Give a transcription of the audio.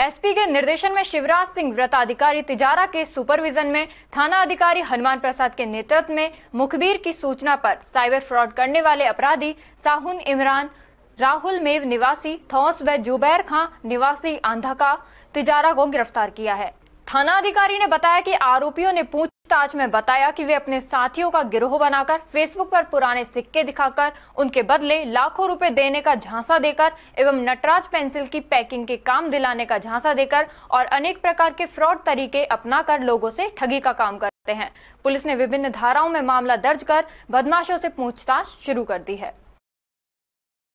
SP के निर्देशन में शिवराज सिंह व्रताधिकारी तिजारा के सुपरविजन में थाना अधिकारी हनुमान प्रसाद के नेतृत्व में मुखबिर की सूचना पर साइबर फ्रॉड करने वाले अपराधी साहुन इमरान राहुल मेव निवासी थौस व जुबैर खां निवासी आंधा का तिजारा को गिरफ्तार किया है थाना अधिकारी ने बताया कि आरोपियों ने पूछताछ में बताया कि वे अपने साथियों का गिरोह बनाकर फेसबुक पर पुराने सिक्के दिखाकर उनके बदले लाखों रुपए देने का झांसा देकर एवं नटराज पेंसिल की पैकिंग के काम दिलाने का झांसा देकर और अनेक प्रकार के फ्रॉड तरीके अपनाकर लोगों से ठगी का काम करते हैं पुलिस ने विभिन्न धाराओं में मामला दर्ज कर बदमाशों से पूछताछ शुरू कर दी है